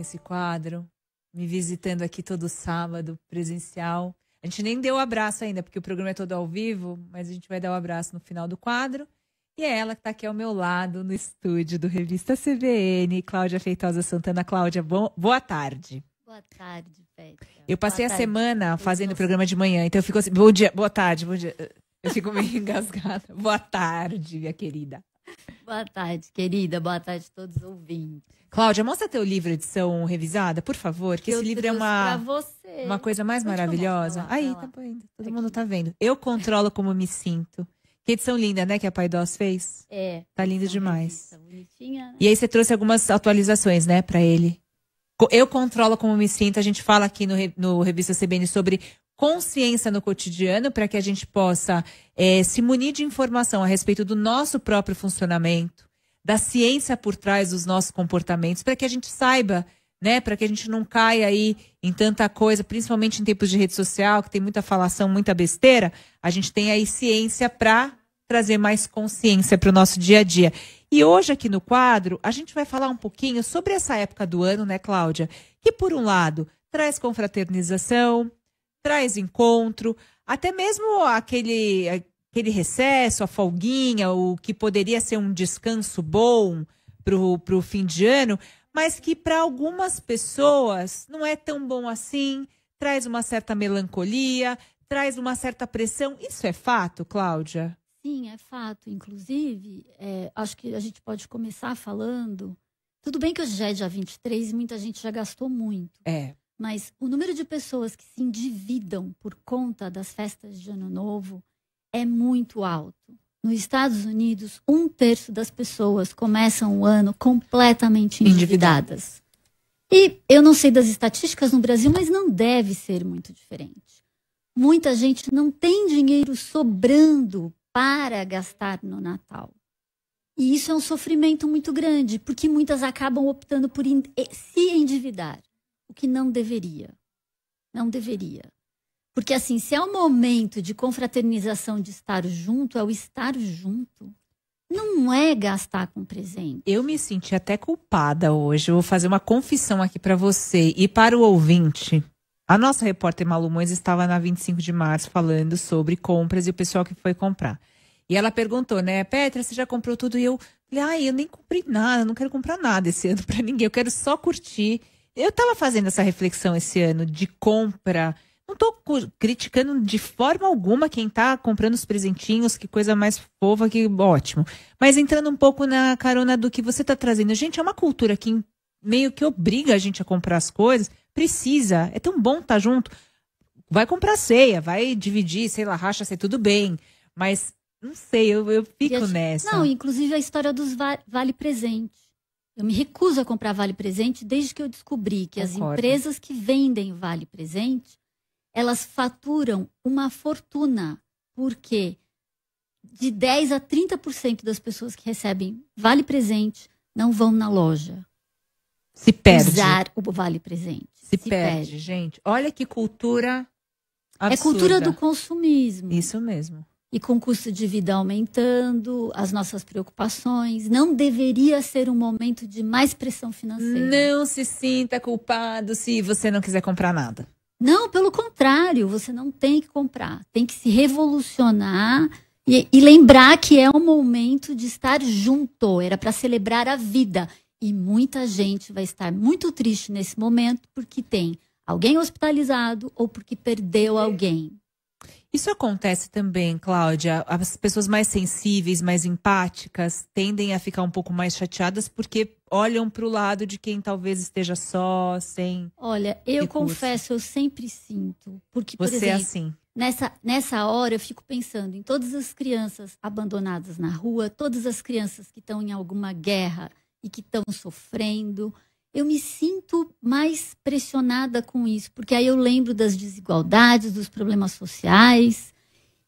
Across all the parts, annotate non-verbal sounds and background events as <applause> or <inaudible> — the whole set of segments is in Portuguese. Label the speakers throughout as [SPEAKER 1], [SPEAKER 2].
[SPEAKER 1] nesse quadro, me visitando aqui todo sábado, presencial. A gente nem deu o abraço ainda, porque o programa é todo ao vivo, mas a gente vai dar o um abraço no final do quadro. E é ela que está aqui ao meu lado no estúdio do Revista CBN, Cláudia Feitosa Santana. Cláudia, bom, boa tarde.
[SPEAKER 2] Boa tarde, Petra.
[SPEAKER 1] Eu passei boa a tarde. semana fazendo o programa de manhã, então eu fico assim, bom dia, boa tarde, bom dia. Eu fico meio <laughs> engasgada. Boa tarde, minha querida. Boa tarde, querida. Boa tarde a todos os ouvintes. Cláudia, mostra teu livro edição revisada, por favor, que, esse livro é uma uma coisa mais Onde maravilhosa. Aí, tá vendo. Todo Aqui. mundo tá vendo. Eu controlo como me sinto. Que edição linda, né? Que a Paidós fez. É. Tá lindo demais. né? E aí você trouxe algumas atualizações, né, para ele. Eu controlo como me sinto. A gente fala aqui no, no Revista CBN sobre consciência no cotidiano para que a gente possa é, se munir de informação a respeito do nosso próprio funcionamento, da ciência por trás dos nossos comportamentos, para que a gente saiba, né, para que a gente não caia aí em tanta coisa, principalmente em tempos de rede social, que tem muita falação, muita besteira, a gente tem aí ciência para trazer mais consciência para o nosso dia a dia. E hoje aqui no quadro, a gente vai falar um pouquinho sobre essa época do ano, né, Cláudia? Que por um lado, traz confraternização, traz encontro, até mesmo aquele aquele recesso, a folguinha, o que poderia ser um descanso bom para o fim de ano, mas que para algumas pessoas não é tão bom assim, traz uma certa melancolia, traz uma certa pressão. Isso é fato, Cláudia?
[SPEAKER 2] Sim, é fato. Inclusive, é, acho que a gente pode começar falando. Tudo bem que hoje já é dia 23 e muita gente já gastou muito. É. Mas o número de pessoas que se endividam por conta das festas de Ano Novo, é muito alto. Nos Estados Unidos, um terço das pessoas começam o ano completamente endividadas. E eu não sei das estatísticas no Brasil, mas não deve ser muito diferente. Muita gente não tem dinheiro sobrando para gastar no Natal. E isso é um sofrimento muito grande, porque muitas acabam optando por eh, se endividar, o que não deveria. Não deveria. Porque, assim, se é o momento de confraternização, de estar junto, é o estar junto. Não é gastar com presente.
[SPEAKER 1] Eu me senti até culpada hoje. Eu vou fazer uma confissão aqui para você e para o ouvinte. A nossa repórter Malumões estava na 25 de março falando sobre compras e o pessoal que foi comprar. E ela perguntou, né, Petra, você já comprou tudo? E eu falei, ai, eu nem comprei nada, não quero comprar nada esse ano para ninguém, eu quero só curtir. Eu estava fazendo essa reflexão esse ano de compra não estou criticando de forma alguma quem está comprando os presentinhos, que coisa mais fofa, que ótimo. Mas entrando um pouco na carona do que você está trazendo. Gente, é uma cultura que meio que obriga a gente a comprar as coisas. Precisa. É tão bom estar tá junto. Vai comprar ceia, vai dividir, sei lá, racha, sei tudo bem. Mas não sei, eu, eu fico nessa. Não, inclusive a
[SPEAKER 2] história dos va vale presente.
[SPEAKER 1] Eu me recuso a comprar vale presente desde que eu descobri
[SPEAKER 2] que Concordo. as empresas que vendem vale presente elas faturam uma fortuna, porque de 10 a 30% das pessoas que recebem vale presente não vão na loja. Se perde. Usar o vale presente. Se, se perde, perde,
[SPEAKER 1] gente. Olha que cultura absurda. É cultura do
[SPEAKER 2] consumismo. Isso mesmo. E com o custo de vida aumentando, as nossas preocupações, não deveria ser um momento de mais pressão financeira.
[SPEAKER 1] Não se sinta culpado se você não quiser comprar nada.
[SPEAKER 2] Não, pelo contrário, você não tem que comprar. Tem que se revolucionar e, e lembrar que é um momento de estar junto. Era para celebrar a vida. E muita gente vai estar muito triste nesse
[SPEAKER 1] momento porque tem alguém hospitalizado ou porque perdeu alguém. Isso acontece também, Cláudia. As pessoas mais sensíveis, mais empáticas, tendem a ficar um pouco mais chateadas porque olham para o lado de quem talvez esteja só, sem.
[SPEAKER 2] Olha, eu recurso. confesso, eu sempre sinto. Porque, por Você é exemplo, é assim. Nessa, nessa hora eu fico pensando em todas as crianças abandonadas na rua, todas as crianças que estão em alguma guerra e que estão sofrendo eu me sinto mais pressionada com isso, porque aí eu lembro das desigualdades, dos problemas sociais.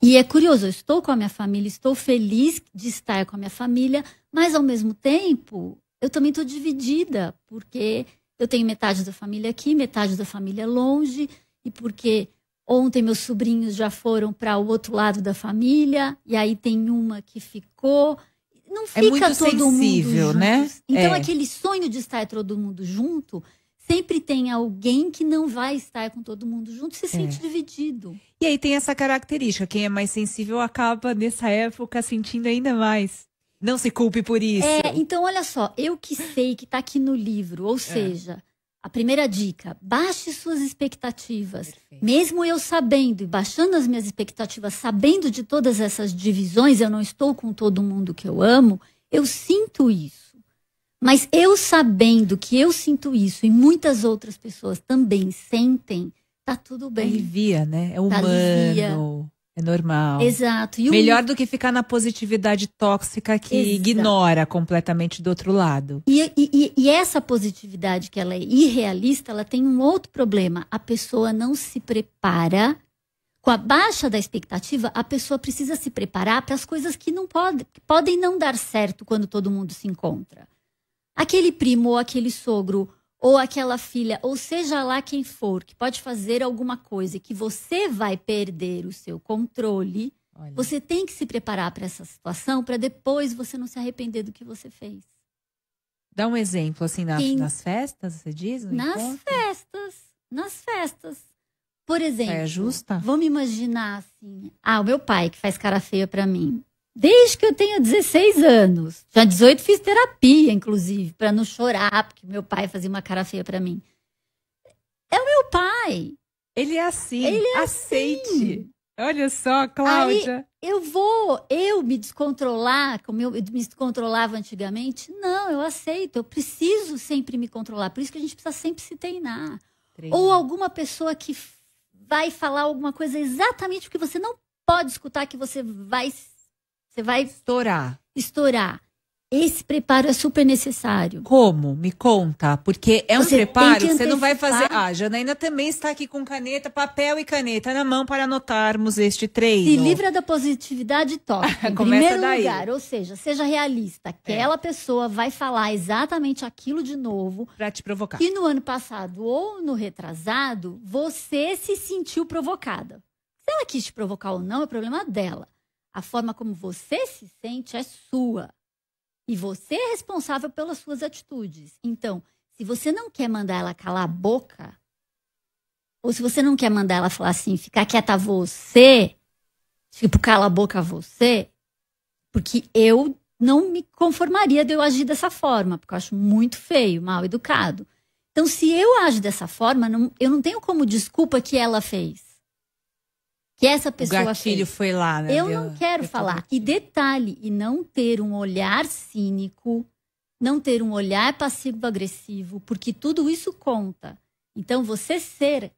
[SPEAKER 2] E é curioso, eu estou com a minha família, estou feliz de estar com a minha família, mas ao mesmo tempo, eu também estou dividida, porque eu tenho metade da família aqui, metade da família longe, e porque ontem meus sobrinhos já foram para o outro lado da família, e aí tem uma que ficou,
[SPEAKER 1] não é fica é muito todo sensível, mundo junto. né? Então é. aquele
[SPEAKER 2] sonho de estar todo mundo junto sempre tem alguém que não vai estar com todo mundo junto, se é. sente dividido.
[SPEAKER 1] E aí tem essa característica, quem é mais sensível acaba nessa época sentindo ainda mais. Não se culpe por isso. É,
[SPEAKER 2] então olha só, eu que sei que está aqui no livro, ou é. seja, a primeira dica, baixe suas expectativas. Perfeito. Mesmo eu sabendo e baixando as minhas expectativas, sabendo de todas essas divisões, eu não estou com todo mundo que eu amo, eu sinto isso. Mas eu sabendo que eu sinto isso e muitas outras pessoas também sentem, tá tudo
[SPEAKER 1] é bem. Alivia, né? É tá humano. Alivia. É normal. Exato. E Melhor um... do que ficar na positividade
[SPEAKER 2] tóxica que Exato.
[SPEAKER 1] ignora completamente do outro lado.
[SPEAKER 2] E, e, e, essa positividade que ela é irrealista, ela tem um outro problema. A pessoa não se prepara. Com a baixa da expectativa, a pessoa precisa se preparar para as coisas que não pode, que podem não dar certo quando todo mundo se encontra. Aquele primo ou aquele sogro ou aquela filha, ou seja lá quem for, que pode fazer alguma coisa e que você vai perder o seu controle, Olha. você tem que se preparar para essa situação para depois você não se arrepender do que você fez.
[SPEAKER 1] Dá um exemplo, assim, na, quem... nas festas, você diz? Nas encontro?
[SPEAKER 2] festas, nas festas.
[SPEAKER 1] Por exemplo, é justa? vamos imaginar assim,
[SPEAKER 2] ah, o meu pai que faz cara feia para mim desde que eu tenho 16 anos. Já 18 fiz terapia, inclusive, para não chorar, porque meu pai fazia uma cara feia para mim.
[SPEAKER 1] É o meu pai. Ele é assim. Ele é aceite. Assim. Olha só, Cláudia.
[SPEAKER 2] Aí, eu vou, eu me descontrolar, como eu me descontrolava antigamente? Não, eu aceito. Eu preciso sempre me controlar. Por isso que a gente precisa sempre se treinar. Treinar. Ou alguma pessoa que vai falar alguma coisa exatamente o que você não pode escutar, que você vai você vai estourar. Estourar. Esse preparo é super necessário. Como? Me conta. Porque é um preparo você não vai fazer. Ah,
[SPEAKER 1] a Janaína também está aqui com caneta, papel e caneta na mão para anotarmos este treino. Se livra da positividade top. <laughs> primeiro daí. lugar, ou
[SPEAKER 2] seja, seja realista. Aquela é. pessoa vai falar exatamente aquilo de novo. Para te provocar. E no ano passado ou no retrasado, você se sentiu provocada. Se ela quis te provocar ou não, é problema dela. A forma como você se sente é sua. E você é responsável pelas suas atitudes. Então, se você não quer mandar ela calar a boca, ou se você não quer mandar ela falar assim, ficar quieta você, tipo, cala a boca você, porque eu não me conformaria de eu agir dessa forma, porque eu acho muito feio, mal educado. Então, se eu agir dessa forma, não, eu não tenho como desculpa que ela fez que essa pessoa o gatilho
[SPEAKER 1] fez. foi lá, né? Eu não quero
[SPEAKER 2] eu falar. E detalhe, e não ter um olhar cínico, não ter um olhar passivo-agressivo, porque tudo isso conta. Então, você ser,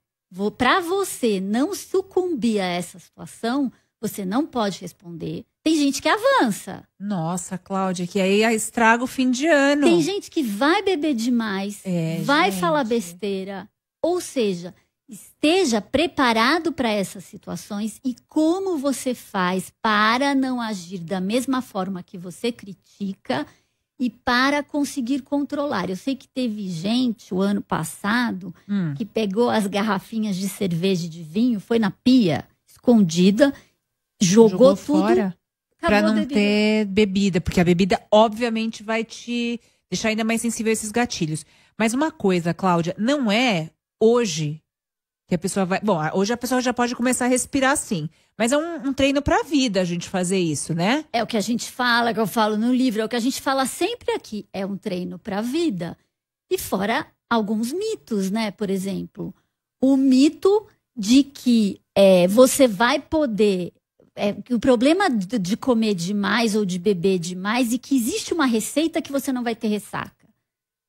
[SPEAKER 2] para você não sucumbir a essa situação, você não pode responder. Tem gente que avança. Nossa, Cláudia, que aí
[SPEAKER 1] estraga o fim de ano. Tem gente
[SPEAKER 2] que vai beber demais, é, vai gente. falar besteira. Ou seja, Esteja preparado para essas situações e como você faz para não agir da mesma forma que você critica e para conseguir controlar. Eu sei que teve gente o ano passado hum. que pegou as garrafinhas de cerveja e de vinho, foi na pia, escondida,
[SPEAKER 1] jogou, jogou tudo fora para não bebida. ter bebida, porque a bebida obviamente vai te deixar ainda mais sensível a esses gatilhos. Mas uma coisa, Cláudia, não é hoje que a pessoa vai. Bom, hoje a pessoa já pode começar a respirar assim. Mas é um, um treino para a vida a gente fazer isso, né? É o que a gente fala, que eu falo no livro, é o que a gente
[SPEAKER 2] fala sempre aqui. É um treino para a vida. E fora alguns mitos, né? Por exemplo, o mito de que é, você vai poder. É, o problema de, de comer demais ou de beber demais e que existe uma receita que você não vai ter ressaca.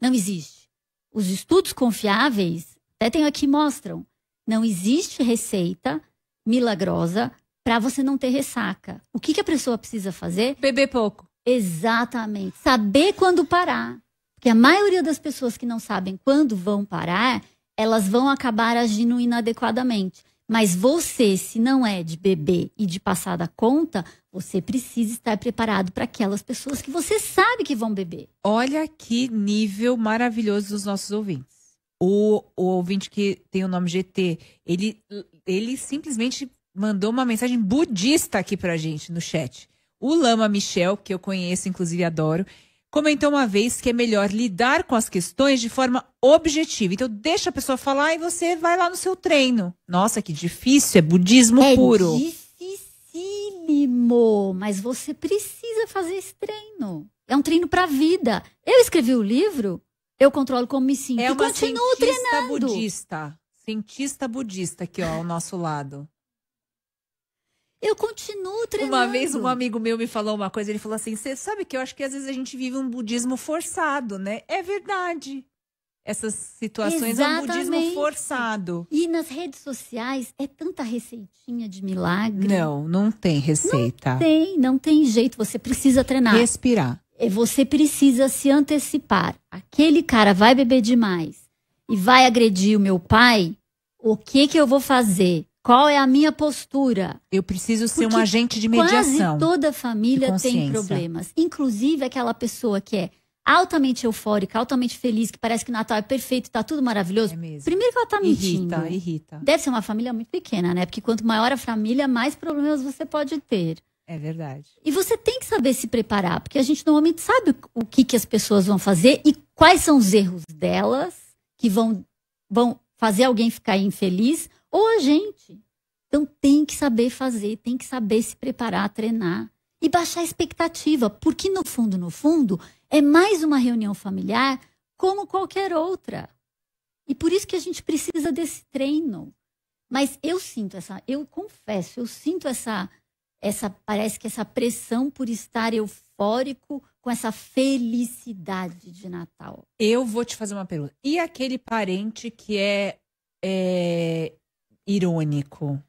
[SPEAKER 2] Não existe. Os estudos confiáveis, até tenho aqui, mostram não existe receita milagrosa para você não ter ressaca. O que, que a pessoa precisa fazer? Beber pouco. Exatamente. Saber quando parar. Porque a maioria das pessoas que não sabem quando vão parar, elas vão acabar agindo inadequadamente. Mas você, se não é de beber e de passar da conta, você precisa estar preparado para aquelas pessoas que você sabe que vão beber.
[SPEAKER 1] Olha que nível maravilhoso dos nossos ouvintes o, o ouvinte que tem o nome GT, ele, ele simplesmente mandou uma mensagem budista aqui pra gente no chat. O Lama Michel, que eu conheço, inclusive adoro, comentou uma vez que é melhor lidar com as questões de forma objetiva. Então, deixa a pessoa falar e você vai lá no seu treino. Nossa, que difícil, é budismo é puro.
[SPEAKER 2] Dificílimo, mas você precisa fazer esse
[SPEAKER 1] treino. É um treino para a vida. Eu escrevi o livro eu controlo como me sinto. É e continuo cientista treinando. budista. Cientista budista aqui, ó, ao nosso lado. Eu continuo treinando. Uma vez um amigo meu me falou uma coisa, ele falou assim: você sabe que eu acho que às vezes a gente vive um budismo forçado, né? É verdade. Essas situações Exatamente. é um budismo
[SPEAKER 2] forçado. E nas redes sociais é tanta receitinha de milagre.
[SPEAKER 1] Não, não tem receita. Não
[SPEAKER 2] tem, não tem jeito. Você precisa treinar. Respirar. É, você precisa se antecipar. Aquele cara vai beber demais e vai agredir o meu pai, o que que eu vou fazer? Qual é a minha postura? Eu
[SPEAKER 1] preciso ser Porque um agente de mediação. Quase toda
[SPEAKER 2] família tem problemas, inclusive aquela pessoa que é altamente eufórica, altamente feliz, que parece que Natal é perfeito, tá tudo maravilhoso. É mesmo. Primeiro que ela tá mentindo. Irrita, irrita. Deve ser uma família muito pequena, né? Porque quanto maior a família, mais problemas você pode ter.
[SPEAKER 1] É verdade.
[SPEAKER 2] E você tem que saber se preparar, porque a gente normalmente sabe o que, que as pessoas vão fazer e quais são os erros delas que vão, vão fazer alguém ficar infeliz ou a gente. Então tem que saber fazer, tem que saber se preparar, treinar e baixar a expectativa, porque no fundo, no fundo, é mais uma reunião familiar como qualquer outra. E por isso que a gente precisa desse treino. Mas eu sinto essa, eu confesso, eu sinto essa essa parece que essa pressão por estar eufórico com essa felicidade de Natal.
[SPEAKER 1] Eu vou te fazer uma pergunta. E aquele parente que é, é irônico,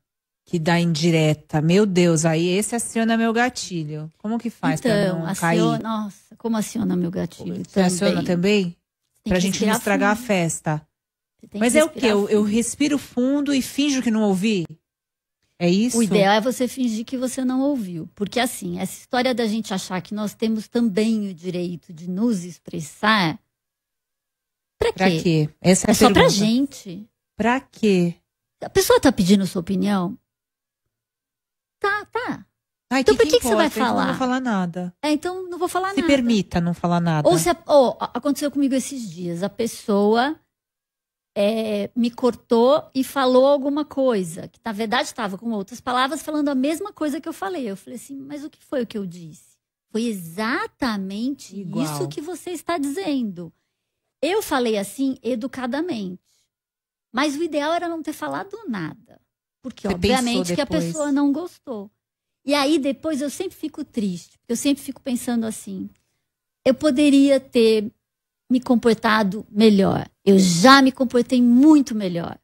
[SPEAKER 1] que dá indireta, meu Deus, aí esse aciona meu gatilho.
[SPEAKER 2] Como que faz então, não aciona, cair? Nossa, como aciona meu gatilho? Você também. aciona também?
[SPEAKER 1] Para a gente não estragar fundo. a festa. Mas é o quê? Eu, eu respiro fundo e finjo que não ouvi? É isso? O ideal é você
[SPEAKER 2] fingir que você não ouviu. Porque, assim, essa história da gente achar que nós temos também o direito de nos expressar. Pra quê? Pra quê? Essa é, é só pra gente. Pra quê? A pessoa tá pedindo sua opinião? Tá, tá. Ai, então, que por que, que, você vai falar? Então eu não vou
[SPEAKER 1] falar nada.
[SPEAKER 2] É, então não vou falar Se nada. Se permita não
[SPEAKER 1] falar nada. Ou, se,
[SPEAKER 2] aconteceu comigo esses dias. A pessoa é, me cortou e falou alguma coisa, que na verdade estava com outras palavras falando a mesma coisa que eu falei. Eu falei assim, mas o que foi o que eu disse? Foi exatamente Igual. isso que você está dizendo. Eu falei assim educadamente, mas o ideal era não ter falado nada, porque você obviamente que a pessoa não gostou. E aí depois eu sempre fico triste, eu sempre fico pensando assim, eu poderia ter me comportado melhor. Eu já me comportei muito melhor.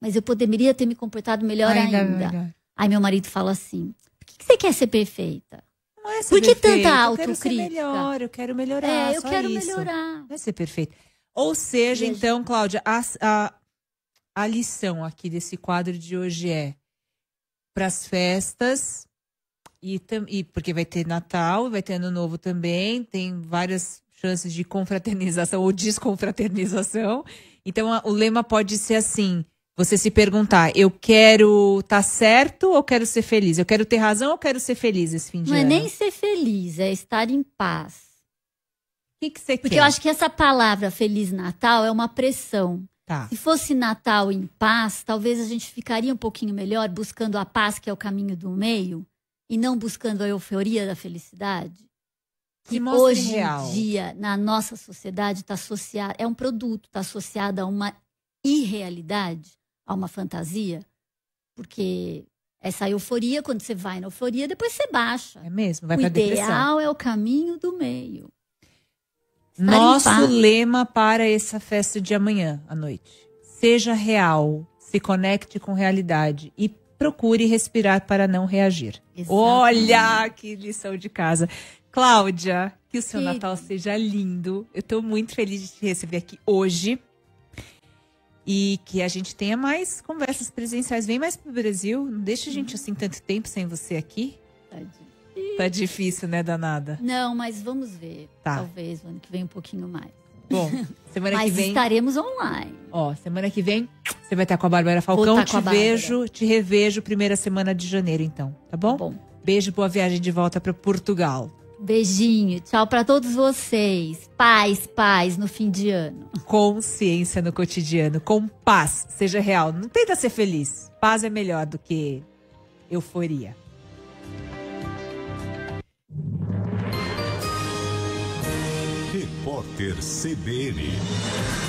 [SPEAKER 2] Mas eu poderia ter me comportado melhor ainda. ainda. Aí meu marido fala assim: por que, que você quer ser perfeita? Não é ser
[SPEAKER 1] por que tanta autocrítica? Eu quero ser melhor, eu quero melhorar. É, eu quero isso. melhorar. Não é ser perfeita. Ou seja, eu então, já... Cláudia, a, a, a lição aqui desse quadro de hoje é para as festas e, e porque vai ter Natal, vai ter Ano Novo também, tem várias chances de confraternização ou desconfraternização. Então, a, o lema pode ser assim: você se perguntar, eu quero estar tá certo ou quero ser feliz? Eu quero ter razão ou quero ser feliz esse fim de Não ano? Não é nem ser
[SPEAKER 2] feliz, é estar em paz. O que você que quer? Porque eu acho que essa palavra Feliz Natal é uma pressão. Tá. Se fosse Natal em paz, talvez a gente ficaria um pouquinho melhor buscando a paz, que é o caminho do meio, e não buscando a euforia da felicidade que hoje real. em dia na nossa sociedade está associada, é um produto, está associada a uma irrealidade, a uma fantasia, porque essa euforia, quando você vai na euforia, depois você baixa. É
[SPEAKER 1] mesmo, vai para depressão. O ideal
[SPEAKER 2] é o caminho do meio. Estar Nosso
[SPEAKER 1] lema para essa festa de amanhã à noite. Seja real, se conecte com realidade e procure respirar para não reagir. Exatamente. Olha que lição de casa. Cláudia, que o seu Sim. Natal seja lindo. Eu tô muito feliz de te receber aqui hoje. E que a gente tenha mais conversas presenciais. Vem mais pro Brasil. Não deixa a gente assim tanto tempo sem você aqui. Tá difícil. Tá difícil, né, danada?
[SPEAKER 2] Não, mas vamos ver.
[SPEAKER 1] Tá. Talvez ano que vem um pouquinho mais. Bom, semana que vem. estaremos online. Ó, semana que vem você vai estar com a Bárbara Falcão. Tá te vejo, te revejo primeira semana de janeiro, então. Tá bom? Tá bom. Beijo, boa viagem de volta para Portugal. Beijinho, tchau para todos
[SPEAKER 2] vocês. Paz, paz no fim de ano.
[SPEAKER 1] Consciência no cotidiano, com paz, seja real. Não tenta ser feliz. Paz é melhor do que euforia. Repórter CBN.